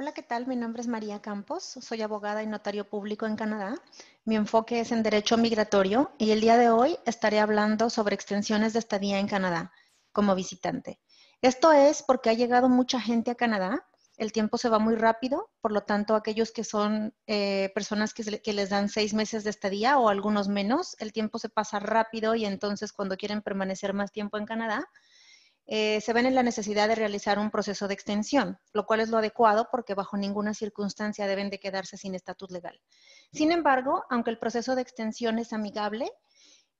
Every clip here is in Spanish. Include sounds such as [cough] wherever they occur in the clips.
Hola, ¿qué tal? Mi nombre es María Campos, soy abogada y notario público en Canadá. Mi enfoque es en derecho migratorio y el día de hoy estaré hablando sobre extensiones de estadía en Canadá como visitante. Esto es porque ha llegado mucha gente a Canadá, el tiempo se va muy rápido, por lo tanto aquellos que son eh, personas que les dan seis meses de estadía o algunos menos, el tiempo se pasa rápido y entonces cuando quieren permanecer más tiempo en Canadá, eh, se ven en la necesidad de realizar un proceso de extensión, lo cual es lo adecuado porque bajo ninguna circunstancia deben de quedarse sin estatus legal. Sin embargo, aunque el proceso de extensión es amigable,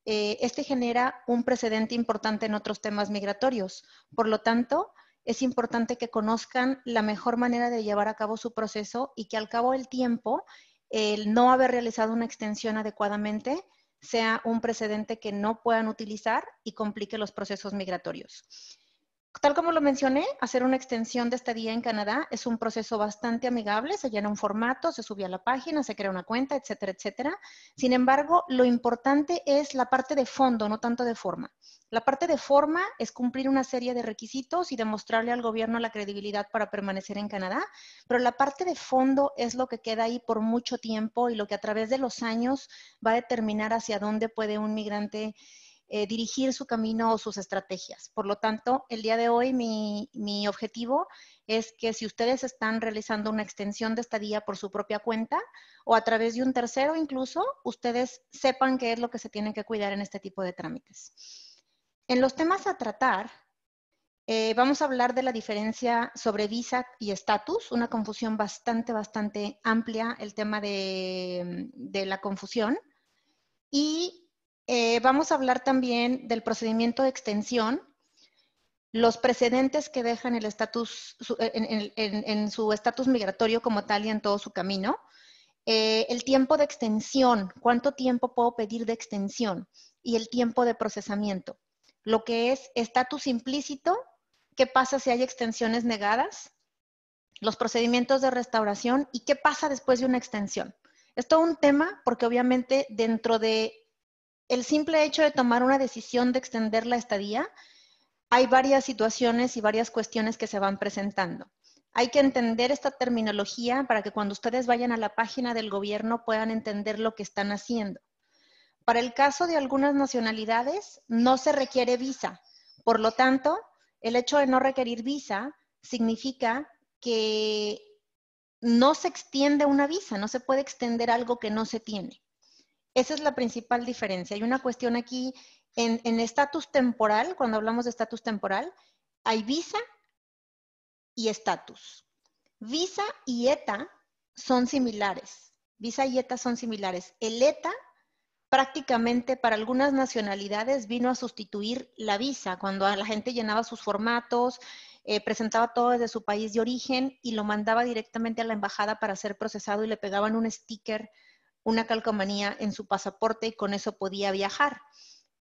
eh, este genera un precedente importante en otros temas migratorios. Por lo tanto, es importante que conozcan la mejor manera de llevar a cabo su proceso y que al cabo del tiempo, el no haber realizado una extensión adecuadamente sea un precedente que no puedan utilizar y complique los procesos migratorios. Tal como lo mencioné, hacer una extensión de estadía en Canadá es un proceso bastante amigable, se llena un formato, se sube a la página, se crea una cuenta, etcétera, etcétera. Sin embargo, lo importante es la parte de fondo, no tanto de forma. La parte de forma es cumplir una serie de requisitos y demostrarle al gobierno la credibilidad para permanecer en Canadá, pero la parte de fondo es lo que queda ahí por mucho tiempo y lo que a través de los años va a determinar hacia dónde puede un migrante eh, dirigir su camino o sus estrategias. Por lo tanto, el día de hoy mi, objetivo es que si ustedes están realizando una extensión de estadía por su propia cuenta o a través de un tercero incluso, ustedes sepan qué es lo que se tienen que cuidar en este tipo de trámites. En los temas a tratar, eh, vamos a hablar de la diferencia sobre visa y estatus, una confusión bastante, bastante amplia, el tema de, de la confusión. Y eh, vamos a hablar también del procedimiento de extensión, los precedentes que dejan el estatus, eh, en, su estatus migratorio como tal y en todo su camino, eh, el tiempo de extensión, cuánto tiempo puedo pedir de extensión y el tiempo de procesamiento, lo que es estatus implícito, qué pasa si hay extensiones negadas, los procedimientos de restauración y qué pasa después de una extensión. Es todo un tema porque obviamente dentro de el simple hecho de tomar una decisión de extender la estadía, hay varias situaciones y varias cuestiones que se van presentando. Hay que entender esta terminología para que cuando ustedes vayan a la página del gobierno puedan entender lo que están haciendo. Para el caso de algunas nacionalidades, no se requiere visa. Por lo tanto, el hecho de no requerir visa significa que no se extiende una visa, no se puede extender algo que no se tiene. Esa es la principal diferencia. Hay una cuestión aquí en estatus temporal, cuando hablamos de estatus temporal, hay visa y estatus. Visa y ETA son similares. Visa y ETA son similares. El ETA prácticamente para algunas nacionalidades vino a sustituir la visa, cuando la gente llenaba sus formatos, eh, presentaba todo desde su país de origen y lo mandaba directamente a la embajada para ser procesado y le pegaban un sticker una calcomanía en su pasaporte y con eso podía viajar.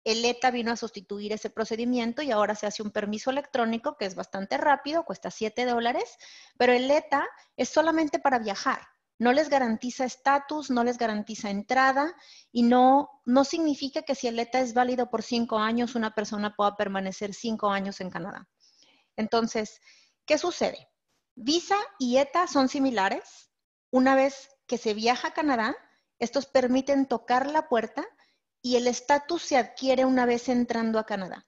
El ETA vino a sustituir ese procedimiento y ahora se hace un permiso electrónico que es bastante rápido, cuesta 7 dólares, pero el ETA es solamente para viajar. No les garantiza estatus, no les garantiza entrada y no, no significa que si el ETA es válido por 5 años, una persona pueda permanecer 5 años en Canadá. Entonces, ¿qué sucede? Visa y ETA son similares. Una vez que se viaja a Canadá, estos permiten tocar la puerta y el estatus se adquiere una vez entrando a Canadá.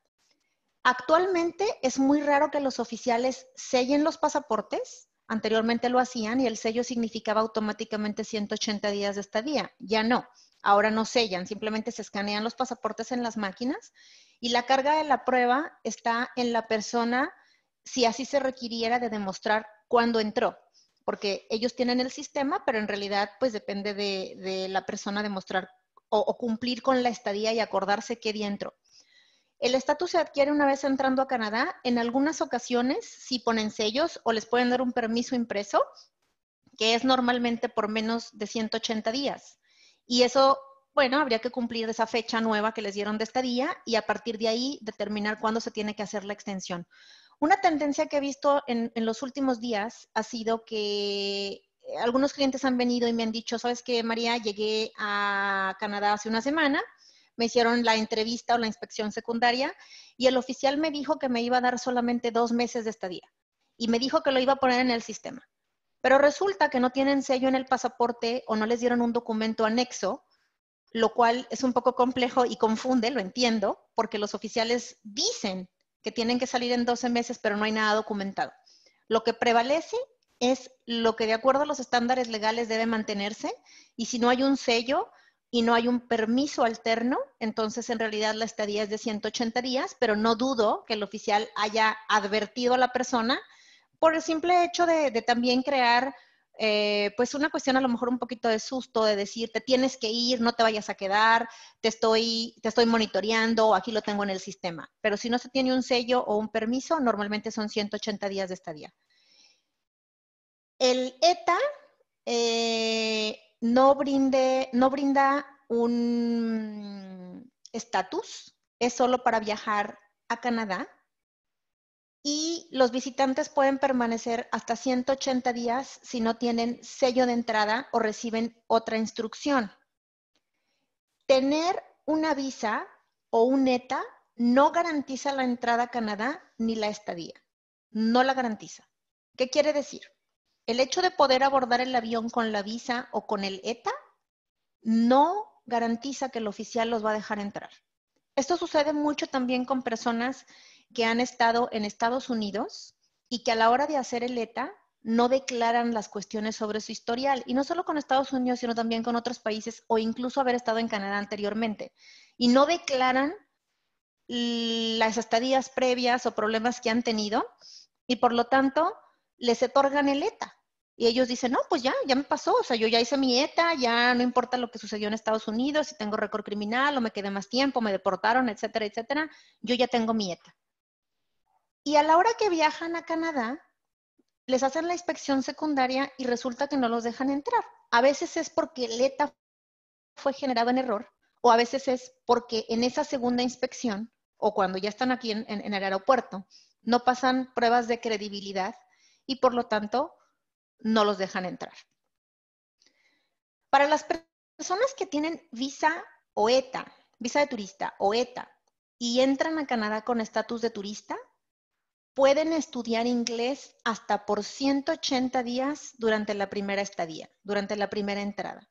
Actualmente es muy raro que los oficiales sellen los pasaportes. Anteriormente lo hacían y el sello significaba automáticamente 180 días de estadía. Ya no. Ahora no sellan, simplemente se escanean los pasaportes en las máquinas y la carga de la prueba está en la persona si así se requiriera de demostrar cuándo entró porque ellos tienen el sistema, pero en realidad pues depende de, la persona demostrar o, cumplir con la estadía y acordarse qué dentro. El estatus se adquiere una vez entrando a Canadá. En algunas ocasiones si ponen sellos o les pueden dar un permiso impreso, que es normalmente por menos de 180 días. Y eso, bueno, habría que cumplir esa fecha nueva que les dieron de estadía y a partir de ahí determinar cuándo se tiene que hacer la extensión. Una tendencia que he visto en, los últimos días ha sido que eh, algunos clientes han venido y me han dicho, sabes que María, llegué a Canadá hace una semana, me hicieron la entrevista o la inspección secundaria y el oficial me dijo que me iba a dar solamente dos meses de estadía y me dijo que lo iba a poner en el sistema. Pero resulta que no tienen sello en el pasaporte o no les dieron un documento anexo, lo cual es un poco complejo y confunde, lo entiendo, porque los oficiales dicen que tienen que salir en 12 meses, pero no hay nada documentado. Lo que prevalece es lo que de acuerdo a los estándares legales debe mantenerse y si no hay un sello y no hay un permiso alterno, entonces en realidad la estadía es de 180 días, pero no dudo que el oficial haya advertido a la persona por el simple hecho de, también crear eh, pues una cuestión a lo mejor un poquito de susto, de decir, te tienes que ir, no te vayas a quedar, te estoy, te estoy monitoreando, aquí lo tengo en el sistema. Pero si no se tiene un sello o un permiso, normalmente son 180 días de estadía. El ETA eh, no, brinde, no brinda un mm, estatus, es solo para viajar a Canadá y los visitantes pueden permanecer hasta 180 días si no tienen sello de entrada o reciben otra instrucción. Tener una visa o un ETA no garantiza la entrada a Canadá ni la estadía. No la garantiza. ¿Qué quiere decir? El hecho de poder abordar el avión con la visa o con el ETA no garantiza que el oficial los va a dejar entrar. Esto sucede mucho también con personas que han estado en Estados Unidos y que a la hora de hacer el ETA no declaran las cuestiones sobre su historial, y no solo con Estados Unidos, sino también con otros países o incluso haber estado en Canadá anteriormente, y no declaran las estadías previas o problemas que han tenido, y por lo tanto les otorgan el ETA. Y ellos dicen, no, pues ya, ya me pasó, o sea, yo ya hice mi ETA, ya no importa lo que sucedió en Estados Unidos, si tengo récord criminal o me quedé más tiempo, me deportaron, etcétera, etcétera, yo ya tengo mi ETA. Y a la hora que viajan a Canadá, les hacen la inspección secundaria y resulta que no los dejan entrar. A veces es porque el ETA fue generado en error o a veces es porque en esa segunda inspección o cuando ya están aquí en, el aeropuerto no pasan pruebas de credibilidad y por lo tanto no los dejan entrar. Para las personas que tienen visa o ETA, visa de turista o ETA, y entran a Canadá con estatus de turista, pueden estudiar inglés hasta por 180 días durante la primera estadía, durante la primera entrada.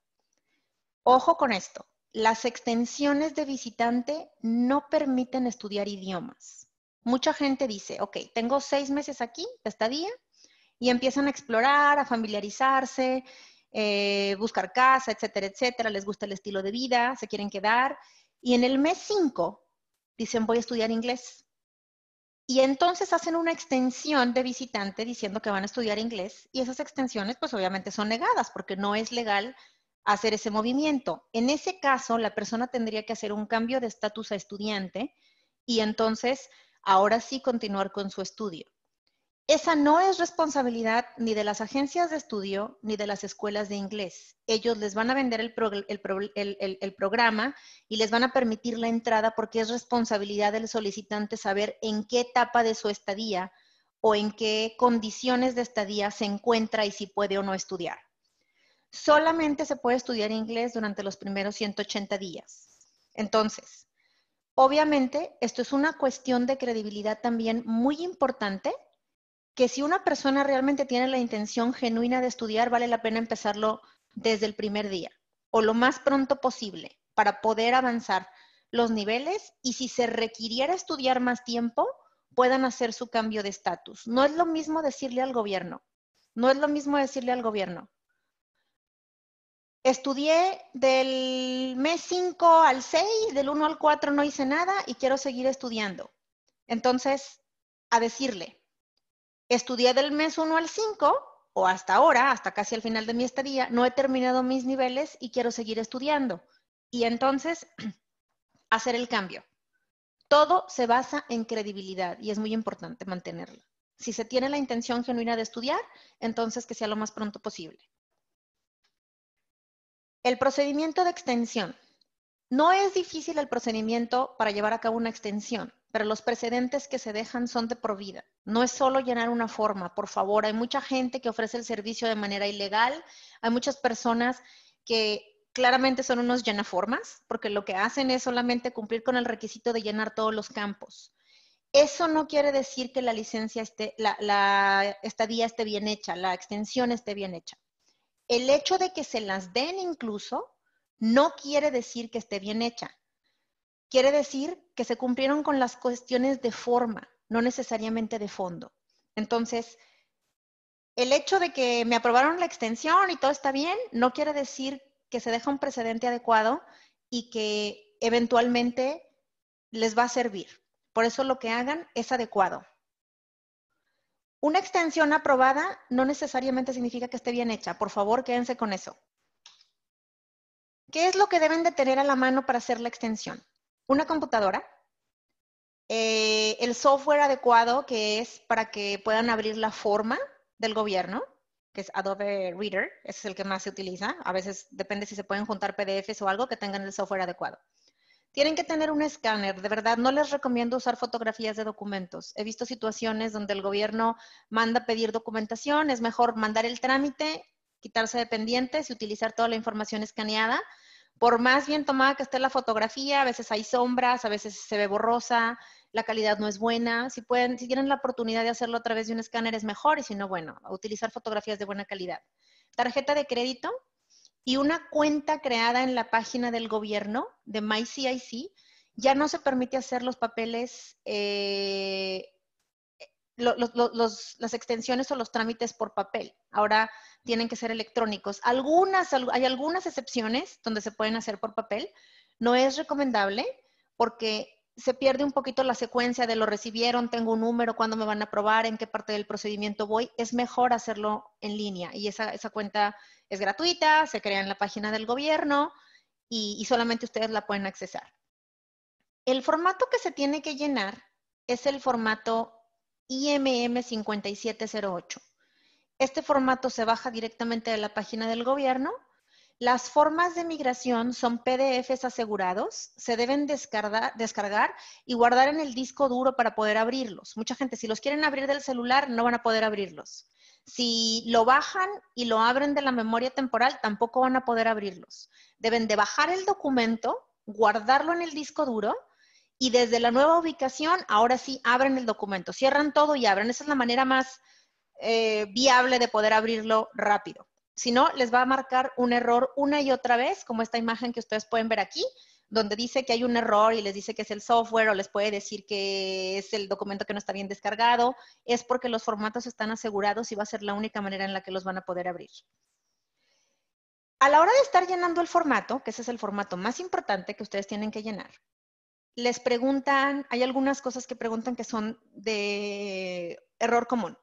Ojo con esto, las extensiones de visitante no permiten estudiar idiomas. Mucha gente dice, ok, tengo seis meses aquí de estadía y empiezan a explorar, a familiarizarse, eh, buscar casa, etcétera, etcétera, les gusta el estilo de vida, se quieren quedar y en el mes 5 dicen voy a estudiar inglés y entonces hacen una extensión de visitante diciendo que van a estudiar inglés y esas extensiones pues obviamente son negadas porque no es legal hacer ese movimiento. En ese caso, la persona tendría que hacer un cambio de estatus a estudiante y entonces ahora sí continuar con su estudio. Esa no es responsabilidad ni de las agencias de estudio ni de las escuelas de inglés. Ellos les van a vender el, programa y les van a permitir la entrada porque es responsabilidad del solicitante saber en qué etapa de su estadía o en qué condiciones de estadía se encuentra y si puede o no estudiar. Solamente se puede estudiar inglés durante los primeros 180 días. Entonces, obviamente, esto es una cuestión de credibilidad también muy importante que si una persona realmente tiene la intención genuina de estudiar, vale la pena empezarlo desde el primer día o lo más pronto posible para poder avanzar los niveles y si se requiriera estudiar más tiempo, puedan hacer su cambio de estatus. No es lo mismo decirle al gobierno, no es lo mismo decirle al gobierno. Estudié del mes 5 al 6, del 1 al 4 no hice nada y quiero seguir estudiando. Entonces, a decirle, estudié del mes 1 al 5 o hasta ahora, hasta casi al final de mi estadía, no he terminado mis niveles y quiero seguir estudiando. Y entonces, [clears throat] hacer el cambio. Todo se basa en credibilidad y es muy importante mantenerla. Si se tiene la intención genuina de estudiar, entonces que sea lo más pronto posible. El procedimiento de extensión. No es difícil el procedimiento para llevar a cabo una extensión, pero los precedentes que se dejan son de por vida. No es solo llenar una forma, por favor. Hay mucha gente que ofrece el servicio de manera ilegal, hay muchas personas que claramente son unos llenaformas, porque lo que hacen es solamente cumplir con el requisito de llenar todos los campos. Eso no quiere decir que la licencia esté, la, estadía esté bien hecha, la extensión esté bien hecha. El hecho de que se las den incluso no quiere decir que esté bien hecha. Quiere decir que se cumplieron con las cuestiones de forma, no necesariamente de fondo. Entonces, el hecho de que me aprobaron la extensión y todo está bien, no quiere decir que se deja un precedente adecuado y que eventualmente les va a servir. Por eso lo que hagan es adecuado. Una extensión aprobada no necesariamente significa que esté bien hecha. Por favor, quédense con eso. ¿Qué es lo que deben de tener a la mano para hacer la extensión? Una computadora, eh, el software adecuado que es para que puedan abrir la forma del gobierno, que es Adobe Reader, ese es el que más se utiliza. A veces depende si se pueden juntar PDFs o algo que tengan el software adecuado. Tienen que tener un escáner, de verdad, no les recomiendo usar fotografías de documentos. He visto situaciones donde el gobierno manda pedir documentación, es mejor mandar el trámite, quitarse de pendientes y utilizar toda la información escaneada por más bien tomada que esté la fotografía, a veces hay sombras, a veces se ve borrosa, la calidad no es buena. Si pueden, si tienen la oportunidad de hacerlo a través de un escáner es mejor y si no, bueno, utilizar fotografías de buena calidad. Tarjeta de crédito y una cuenta creada en la página del gobierno de MyCIC ya no se permite hacer los papeles eh, los, las extensiones o los trámites por papel. Ahora tienen que ser electrónicos. Algunas, hay algunas excepciones donde se pueden hacer por papel. No es recomendable porque se pierde un poquito la secuencia de lo recibieron, tengo un número, cuándo me van a aprobar, en qué parte del procedimiento voy. Es mejor hacerlo en línea y esa, cuenta es gratuita, se crea en la página del gobierno y, y solamente ustedes la pueden accesar. El formato que se tiene que llenar es el formato IMM5708. Este formato se baja directamente de la página del gobierno. Las formas de migración son PDFs asegurados, se deben descargar, y guardar en el disco duro para poder abrirlos. Mucha gente, si los quieren abrir del celular, no van a poder abrirlos. Si lo bajan y lo abren de la memoria temporal, tampoco van a poder abrirlos. Deben de bajar el documento, guardarlo en el disco duro y desde la nueva ubicación, ahora sí, abren el documento, cierran todo y abren. Esa es la manera más eh, viable de poder abrirlo rápido. Si no, les va a marcar un error una y otra vez, como esta imagen que ustedes pueden ver aquí, donde dice que hay un error y les dice que es el software o les puede decir que es el documento que no está bien descargado, es porque los formatos están asegurados y va a ser la única manera en la que los van a poder abrir. A la hora de estar llenando el formato, que ese es el formato más importante que ustedes tienen que llenar, les preguntan, hay algunas cosas que preguntan que son de error común.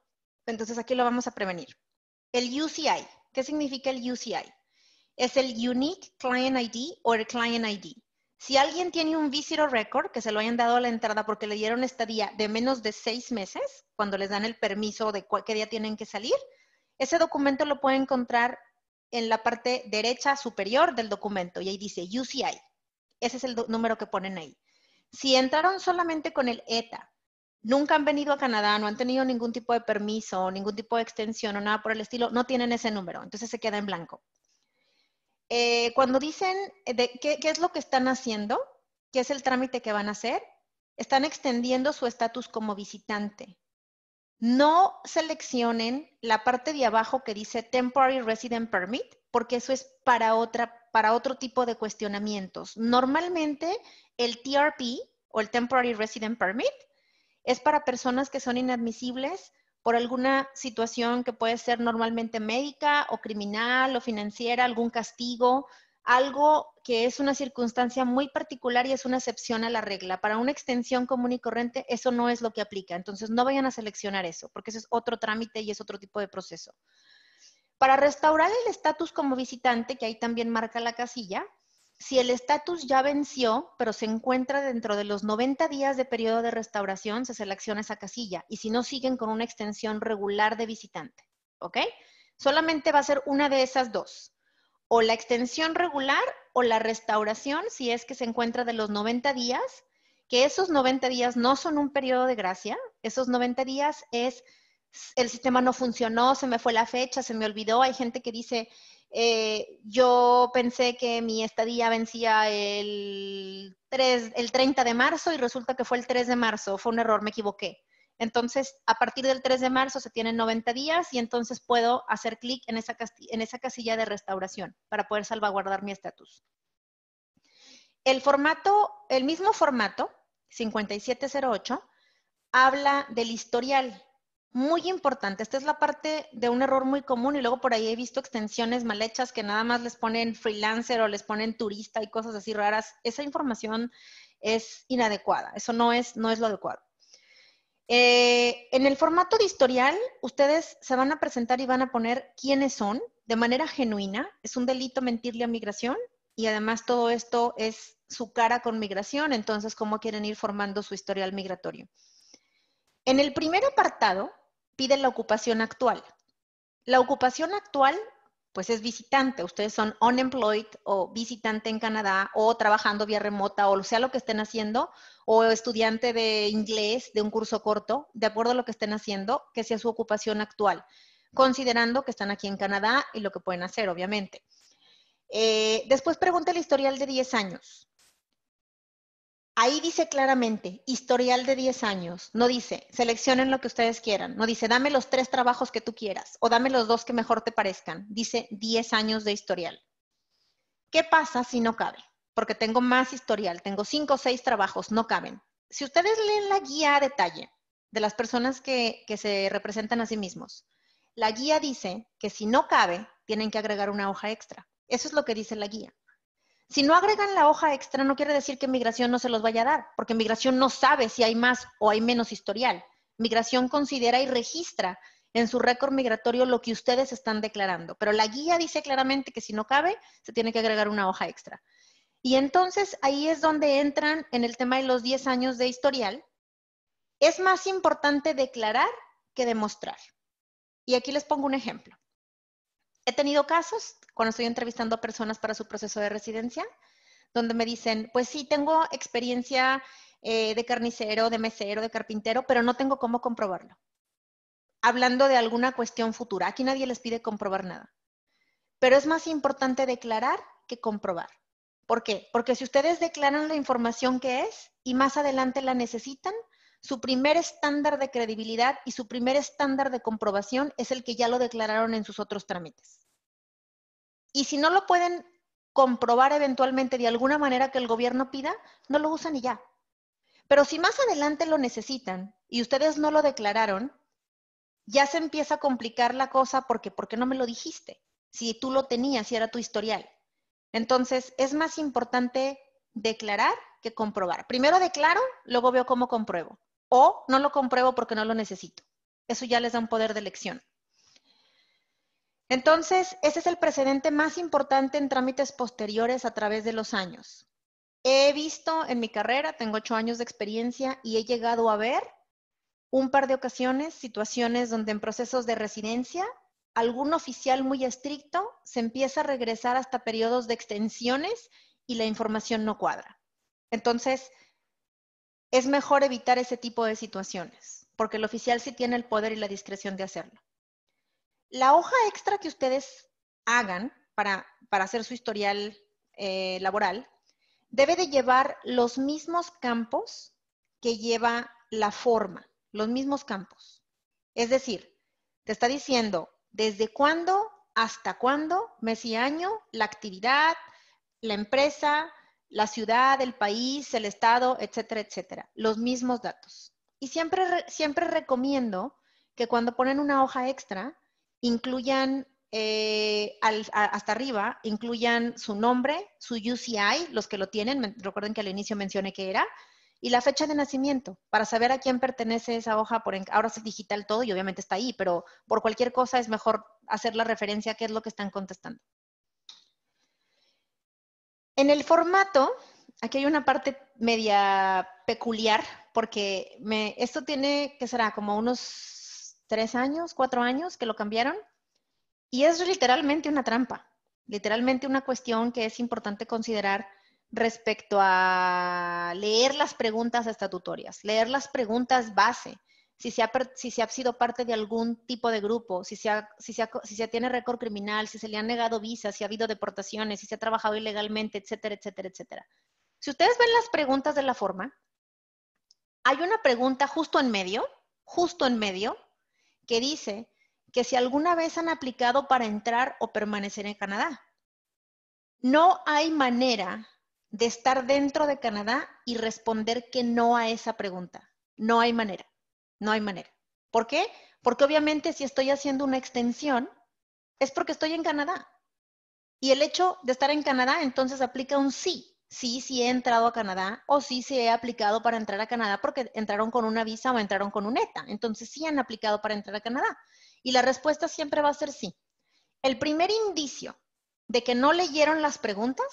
Entonces aquí lo vamos a prevenir. El UCI, ¿qué significa el UCI? Es el Unique Client ID o el Client ID. Si alguien tiene un visitor record que se lo hayan dado a la entrada porque le dieron estadía de menos de seis meses, cuando les dan el permiso de qué día tienen que salir, ese documento lo puede encontrar en la parte derecha superior del documento y ahí dice UCI. Ese es el número que ponen ahí. Si entraron solamente con el ETA, nunca han venido a Canadá, no han tenido ningún tipo de permiso, ningún tipo de extensión o nada por el estilo, no tienen ese número, entonces se queda en blanco. Eh, cuando dicen qué, es lo que están haciendo, qué es el trámite que van a hacer, están extendiendo su estatus como visitante. No seleccionen la parte de abajo que dice Temporary Resident Permit, porque eso es para otra para otro tipo de cuestionamientos. Normalmente el TRP o el Temporary Resident Permit es para personas que son inadmisibles por alguna situación que puede ser normalmente médica o criminal o financiera, algún castigo, algo que es una circunstancia muy particular y es una excepción a la regla. Para una extensión común y corriente, eso no es lo que aplica. Entonces, no vayan a seleccionar eso, porque ese es otro trámite y es otro tipo de proceso. Para restaurar el estatus como visitante, que ahí también marca la casilla, si el estatus ya venció, pero se encuentra dentro de los 90 días de periodo de restauración, se selecciona esa casilla. Y si no, siguen con una extensión regular de visitante. ¿Ok? Solamente va a ser una de esas dos. O la extensión regular o la restauración, si es que se encuentra de los 90 días, que esos 90 días no son un periodo de gracia. Esos 90 días es el sistema no funcionó, se me fue la fecha, se me olvidó. Hay gente que dice, eh, yo pensé que mi estadía vencía el, 30 de marzo y resulta que fue el 3 de marzo, fue un error, me equivoqué. Entonces, a partir del 3 de marzo se tienen 90 días y entonces puedo hacer clic en, esa en esa casilla de restauración para poder salvaguardar mi estatus. El formato, el mismo formato, 5708, habla del historial. Muy importante, esta es la parte de un error muy común y luego por ahí he visto extensiones mal hechas que nada más les ponen freelancer o les ponen turista y cosas así raras. Esa información es inadecuada, eso no es, no es lo adecuado. Eh, en el formato de historial, ustedes se van a presentar y van a poner quiénes son de manera genuina. Es un delito mentirle a migración y además todo esto es su cara con migración, entonces cómo quieren ir formando su historial migratorio. En el primer apartado, pide la ocupación actual. La ocupación actual, pues es visitante. Ustedes son unemployed o visitante en Canadá o trabajando vía remota o sea lo que estén haciendo o estudiante de inglés de un curso corto, de acuerdo a lo que estén haciendo, que sea su ocupación actual, considerando que están aquí en Canadá y lo que pueden hacer, obviamente. Eh, después pregunta el historial de 10 años. Ahí dice claramente, historial de 10 años. No dice, seleccionen lo que ustedes quieran. No dice, dame los tres trabajos que tú quieras o dame los dos que mejor te parezcan. Dice 10 años de historial. ¿Qué pasa si no cabe? Porque tengo más historial, tengo 5 o 6 trabajos, no caben. Si ustedes leen la guía a detalle de las personas que, que se representan a sí mismos, la guía dice que si no cabe, tienen que agregar una hoja extra. Eso es lo que dice la guía. Si no agregan la hoja extra, no quiere decir que migración no se los vaya a dar, porque migración no sabe si hay más o hay menos historial. Migración considera y registra en su récord migratorio lo que ustedes están declarando, pero la guía dice claramente que si no cabe, se tiene que agregar una hoja extra. Y entonces ahí es donde entran en el tema de los 10 años de historial. Es más importante declarar que demostrar. Y aquí les pongo un ejemplo. He tenido casos cuando estoy entrevistando a personas para su proceso de residencia, donde me dicen, pues sí, tengo experiencia eh, de carnicero, de mesero, de carpintero, pero no tengo cómo comprobarlo. Hablando de alguna cuestión futura, aquí nadie les pide comprobar nada. Pero es más importante declarar que comprobar. ¿Por qué? Porque si ustedes declaran la información que es y más adelante la necesitan, su primer estándar de credibilidad y su primer estándar de comprobación es el que ya lo declararon en sus otros trámites. Y si no lo pueden comprobar eventualmente de alguna manera que el gobierno pida, no lo usan y ya. Pero si más adelante lo necesitan y ustedes no lo declararon, ya se empieza a complicar la cosa porque ¿por qué no me lo dijiste? Si tú lo tenías, si era tu historial. Entonces, es más importante declarar que comprobar. Primero declaro, luego veo cómo compruebo o no lo compruebo porque no lo necesito. Eso ya les da un poder de elección. Entonces, ese es el precedente más importante en trámites posteriores a través de los años. He visto en mi carrera, tengo ocho años de experiencia y he llegado a ver un par de ocasiones situaciones donde en procesos de residencia algún oficial muy estricto se empieza a regresar hasta periodos de extensiones y la información no cuadra. Entonces, es mejor evitar ese tipo de situaciones, porque el oficial sí tiene el poder y la discreción de hacerlo. La hoja extra que ustedes hagan para, hacer su historial eh, laboral debe de llevar los mismos campos que lleva la forma, los mismos campos. Es decir, te está diciendo desde cuándo, hasta cuándo, mes y año, la actividad, la empresa, la ciudad, el país, el estado, etcétera, etcétera. Los mismos datos. Y siempre, siempre recomiendo que cuando ponen una hoja extra, incluyan eh, hasta arriba, incluyan su nombre, su UCI, los que lo tienen, recuerden que al inicio mencioné que era, y la fecha de nacimiento, para saber a quién pertenece esa hoja. ahora es digital todo y obviamente está ahí, pero por cualquier cosa es mejor hacer la referencia a qué es lo que están contestando. En el formato, aquí hay una parte media peculiar, porque esto tiene, ¿qué será? Como unos tres años, cuatro años que lo cambiaron. Y es literalmente una trampa, literalmente una cuestión que es importante considerar respecto a leer las preguntas estatutorias, leer las preguntas base si se, ha, sido parte de algún tipo de grupo, si se, ha, si, se si se tiene récord criminal, si se le han negado visas, si ha habido deportaciones, si se ha trabajado ilegalmente, etcétera, etcétera, etcétera. Si ustedes ven las preguntas de la forma, hay una pregunta justo en medio, justo en medio, que dice que si alguna vez han aplicado para entrar o permanecer en Canadá. No hay manera de estar dentro de Canadá y responder que no a esa pregunta. No hay manera. No hay manera. ¿Por qué? Porque obviamente si estoy haciendo una extensión, es porque estoy en Canadá. Y el hecho de estar en Canadá, entonces aplica un sí. Sí, sí he entrado a Canadá o sí, se he aplicado para entrar a Canadá porque entraron con una visa o entraron con un ETA. Entonces sí han aplicado para entrar a Canadá. Y la respuesta siempre va a ser sí. El primer indicio de que no leyeron las preguntas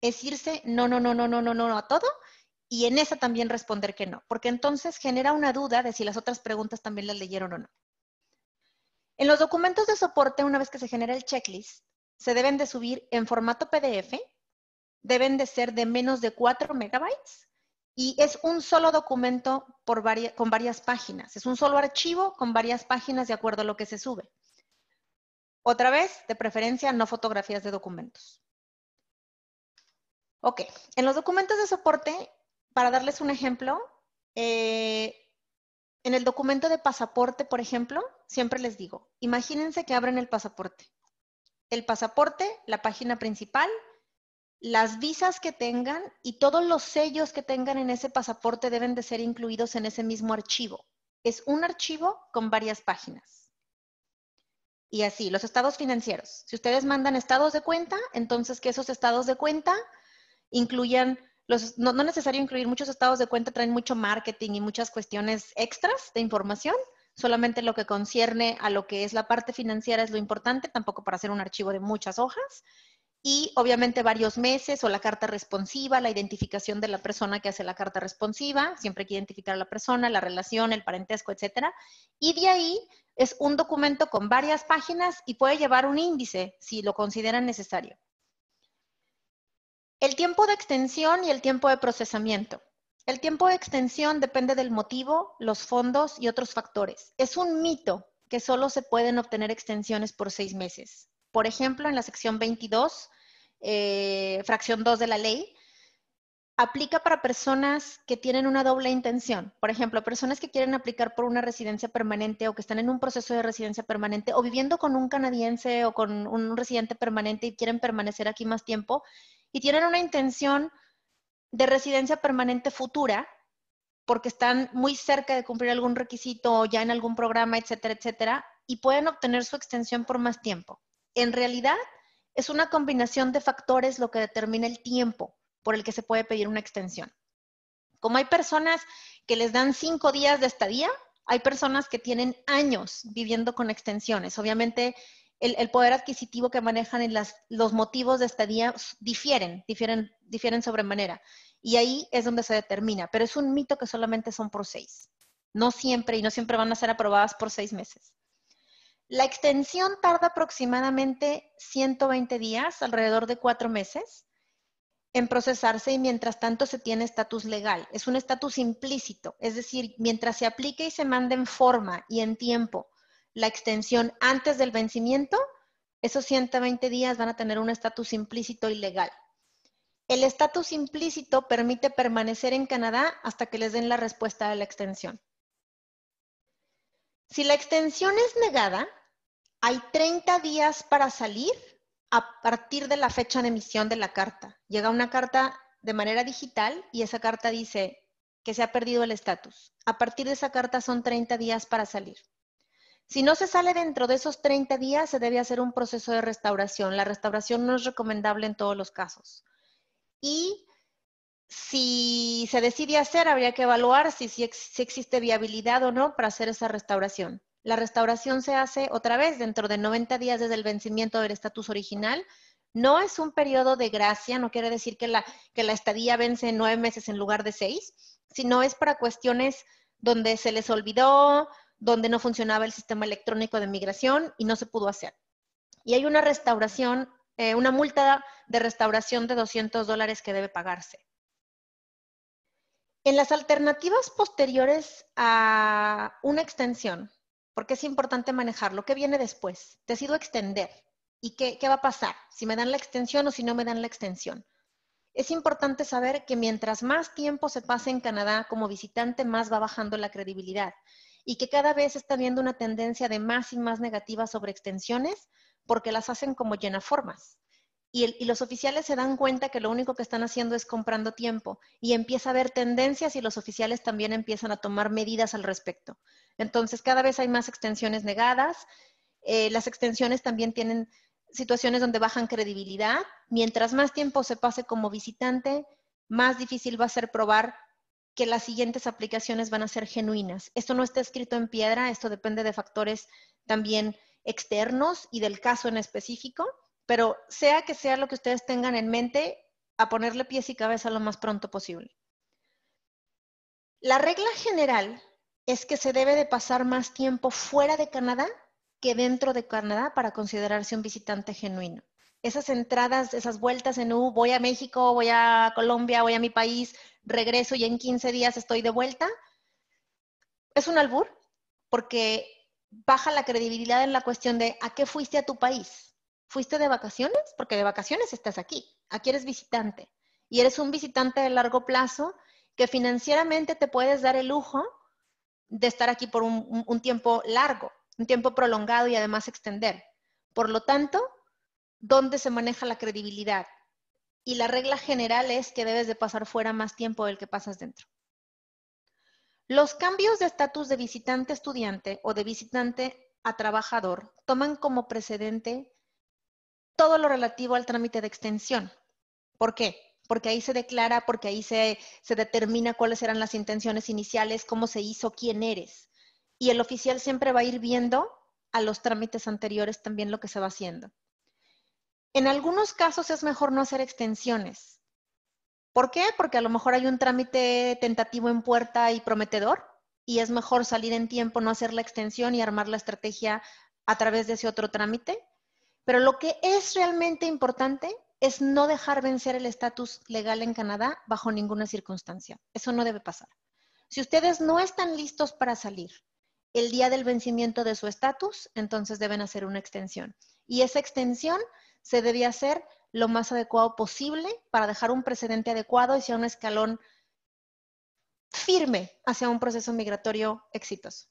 es irse no, no, no, no, no, no, no a todo y en esa también responder que no, porque entonces genera una duda de si las otras preguntas también las leyeron o no. En los documentos de soporte, una vez que se genera el checklist, se deben de subir en formato PDF, deben de ser de menos de 4 megabytes y es un solo documento con varias páginas. Es un solo archivo con varias páginas de acuerdo a lo que se sube. Otra vez, de preferencia, no fotografías de documentos. Ok, en los documentos de soporte para darles un ejemplo, eh, en el documento de pasaporte, por ejemplo, siempre les digo, imagínense que abren el pasaporte. El pasaporte, la página principal, las visas que tengan y todos los sellos que tengan en ese pasaporte deben de ser incluidos en ese mismo archivo. Es un archivo con varias páginas. Y así, los estados financieros. Si ustedes mandan estados de cuenta, entonces que esos estados de cuenta incluyan no, es necesario incluir muchos estados de cuenta, traen mucho marketing y muchas cuestiones extras de información. Solamente lo que concierne a lo que es la parte financiera es lo importante, tampoco para hacer un archivo de muchas hojas. Y obviamente varios meses o la carta responsiva, la identificación de la persona que hace la carta responsiva, siempre hay que identificar a la persona, la relación, el parentesco, etc. Y de ahí es un documento con varias páginas y puede llevar un índice si lo consideran necesario. El tiempo de extensión y el tiempo de procesamiento. El tiempo de extensión depende del motivo, los fondos y otros factores. Es un mito que solo se pueden obtener extensiones por seis meses. Por ejemplo, en la sección 22, eh, fracción 2 de la ley, aplica para personas que tienen una doble intención. Por ejemplo, personas que quieren aplicar por una residencia permanente o que están en un proceso de residencia permanente o viviendo con un canadiense o con un residente permanente y quieren permanecer aquí más tiempo y tienen una intención de residencia permanente futura porque están muy cerca de cumplir algún requisito o ya en algún programa, etcétera, etcétera, y pueden obtener su extensión por más tiempo. En realidad, es una combinación de factores lo que determina el tiempo por el que se puede pedir una extensión. Como hay personas que les dan cinco días de estadía, hay personas que tienen años viviendo con extensiones. Obviamente, el, poder adquisitivo que manejan y los motivos de estadía difieren, difieren, difieren sobremanera. Y ahí es donde se determina. Pero es un mito que solamente son por seis. No siempre y no siempre van a ser aprobadas por seis meses. La extensión tarda aproximadamente 120 días, alrededor de cuatro meses en procesarse y mientras tanto se tiene estatus legal. Es un estatus implícito, es decir, mientras se aplique y se mande en forma y en tiempo la extensión antes del vencimiento, esos 120 días van a tener un estatus implícito y legal. El estatus implícito permite permanecer en Canadá hasta que les den la respuesta de la extensión. Si la extensión es negada, hay 30 días para salir a partir de la fecha de emisión de la carta. Llega una carta de manera digital y esa carta dice que se ha perdido el estatus. A partir de esa carta son 30 días para salir. Si no se sale dentro de esos 30 días, se debe hacer un proceso de restauración. La restauración no es recomendable en todos los casos. Y si se decide hacer, habría que evaluar si, existe viabilidad o no para hacer esa restauración. La restauración se hace otra vez dentro de 90 días desde el vencimiento del estatus original. No es un periodo de gracia, no quiere decir que la, que la estadía vence nueve meses en lugar de seis, sino es para cuestiones donde se les olvidó, donde no funcionaba el sistema electrónico de migración y no se pudo hacer. Y hay una restauración, eh, una multa de restauración de 200 dólares que debe pagarse. En las alternativas posteriores a una extensión, porque es importante manejar lo que viene después. Decido extender. ¿Y qué, va a pasar? Si me dan la extensión o si no me dan la extensión. Es importante saber que mientras más tiempo se pase en Canadá como visitante, más va bajando la credibilidad y que cada vez está viendo una tendencia de más y más negativa sobre extensiones porque las hacen como formas y, los oficiales se dan cuenta que lo único que están haciendo es comprando tiempo y empieza a haber tendencias y los oficiales también empiezan a tomar medidas al respecto. Entonces, cada vez hay más extensiones negadas. Eh, las extensiones también tienen situaciones donde bajan credibilidad. Mientras más tiempo se pase como visitante, más difícil va a ser probar que las siguientes aplicaciones van a ser genuinas. Esto no está escrito en piedra, esto depende de factores también externos y del caso en específico, pero sea que sea lo que ustedes tengan en mente, a ponerle pies y cabeza lo más pronto posible. La regla general es que se debe de pasar más tiempo fuera de Canadá que dentro de Canadá para considerarse un visitante genuino. Esas entradas, esas vueltas en U, voy a México, voy a Colombia, voy a mi país, regreso y en 15 días estoy de vuelta, es un albur porque baja la credibilidad en la cuestión de a qué fuiste a tu país, ¿Fuiste de vacaciones? Porque de vacaciones estás aquí. Aquí eres visitante. Y eres un visitante de largo plazo que financieramente te puedes dar el lujo de estar aquí por un, tiempo largo, un tiempo prolongado y además extender. Por lo tanto, ¿dónde se maneja la credibilidad? Y la regla general es que debes de pasar fuera más tiempo del que pasas dentro. Los cambios de estatus de visitante estudiante o de visitante a trabajador toman como precedente todo lo relativo al trámite de extensión. ¿Por qué? Porque ahí se declara, porque ahí se, determina cuáles eran las intenciones iniciales, cómo se hizo, quién eres. Y el oficial siempre va a ir viendo a los trámites anteriores también lo que se va haciendo. En algunos casos es mejor no hacer extensiones. ¿Por qué? Porque a lo mejor hay un trámite tentativo en puerta y prometedor y es mejor salir en tiempo, no hacer la extensión y armar la estrategia a través de ese otro trámite pero lo que es realmente importante es no dejar vencer el estatus legal en Canadá bajo ninguna circunstancia. Eso no debe pasar. Si ustedes no están listos para salir el día del vencimiento de su estatus, entonces deben hacer una extensión. Y esa extensión se debe hacer lo más adecuado posible para dejar un precedente adecuado y sea un escalón firme hacia un proceso migratorio exitoso.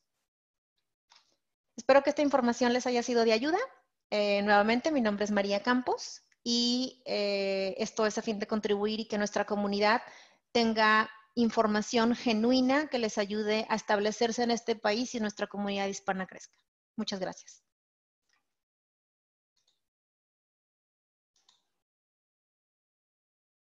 Espero que esta información les haya sido de ayuda eh, nuevamente, mi nombre es María Campos y eh, esto es a fin de contribuir y que nuestra comunidad tenga información genuina que les ayude a establecerse en este país y nuestra comunidad hispana crezca. Muchas gracias.